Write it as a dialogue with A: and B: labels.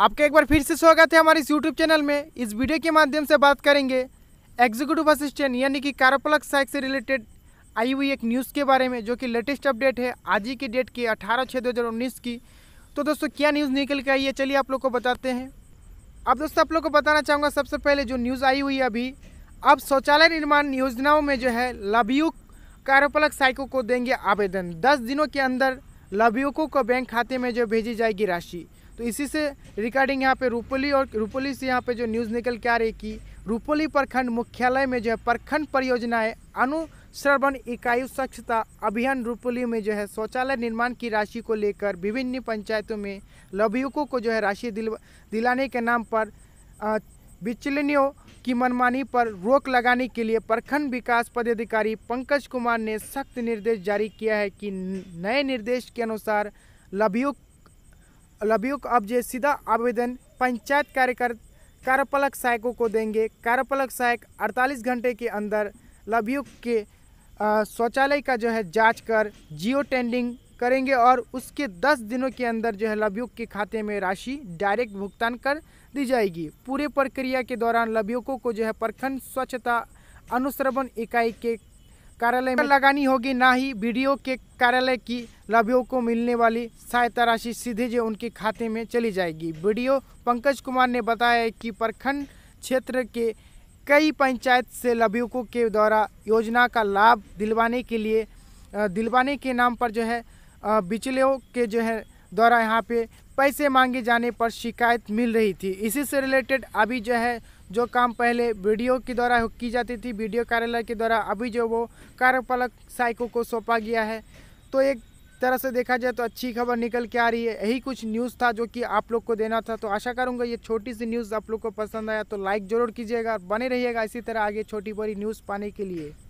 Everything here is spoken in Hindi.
A: आपका एक बार फिर से स्वागत है हमारे इस यूट्यूब चैनल में इस वीडियो के माध्यम से बात करेंगे एग्जीक्यूटिव असिस्टेंट यानी कि कारोपलक साइक से रिलेटेड आई हुई एक न्यूज़ के बारे में जो कि लेटेस्ट अपडेट है आज ही की डेट की अठारह छः दो की तो दोस्तों क्या न्यूज़ निकल के आई है चलिए आप लोग को बताते हैं अब दोस्तों आप लोग को बताना चाहूँगा सबसे पहले जो न्यूज़ आई हुई है अभी अब शौचालय निर्माण योजनाओं में जो है लभयुक्त कारोपलक साइको को देंगे आवेदन दस दिनों के अंदर लभ्युकों को बैंक खाते में जो भेजी जाएगी राशि तो इसी से रिगार्डिंग यहाँ पे रूपली और रूपोली से यहाँ पे जो न्यूज़ निकल के आ रही कि रूपली प्रखंड मुख्यालय में जो है प्रखंड परियोजनाएं अनुश्रवण इकाई स्वच्छता अभियान रूपली में जो है शौचालय निर्माण की राशि को लेकर विभिन्न पंचायतों में लभियुकों को जो है राशि दिल, दिलाने के नाम पर बिचलनियों की मनमानी पर रोक लगाने के लिए प्रखंड विकास पदाधिकारी पंकज कुमार ने सख्त निर्देश जारी किया है कि नए निर्देश के अनुसार लभियुक्त लभियुक्त अब सीधा आवेदन पंचायत कार्यकर्ता कार्यपालक सहायकों को देंगे कार्यपालक सहायक 48 घंटे के अंदर लभियुक्त के शौचालय का जो है जांच कर जियो टेंडिंग करेंगे और उसके 10 दिनों के अंदर जो है लभियुक्त के खाते में राशि डायरेक्ट भुगतान कर दी जाएगी पूरे प्रक्रिया के दौरान लभियुकों को जो है प्रखंड स्वच्छता अनुश्रवण इकाई के कार्यालय में लगानी होगी ना ही वीडियो के कार्यालय की लाभियों को मिलने वाली सहायता राशि सीधे जो उनके खाते में चली जाएगी वीडियो पंकज कुमार ने बताया कि प्रखंड क्षेत्र के कई पंचायत से लाभिकों के द्वारा योजना का लाभ दिलवाने के लिए दिलवाने के नाम पर जो है बिचलियों के जो है द्वारा यहाँ पे पैसे मांगे जाने पर शिकायत मिल रही थी इसी से रिलेटेड अभी जो है जो काम पहले वीडियो के द्वारा की जाती थी वीडियो कार्यालय के द्वारा अभी जो वो कार्यपालक साइको को सौंपा गया है तो एक तरह से देखा जाए तो अच्छी खबर निकल के आ रही है यही कुछ न्यूज़ था जो कि आप लोग को देना था तो आशा करूंगा ये छोटी सी न्यूज़ आप लोग को पसंद आया तो लाइक ज़रूर कीजिएगा बने रहिएगा इसी तरह आगे छोटी बड़ी न्यूज़ पाने के लिए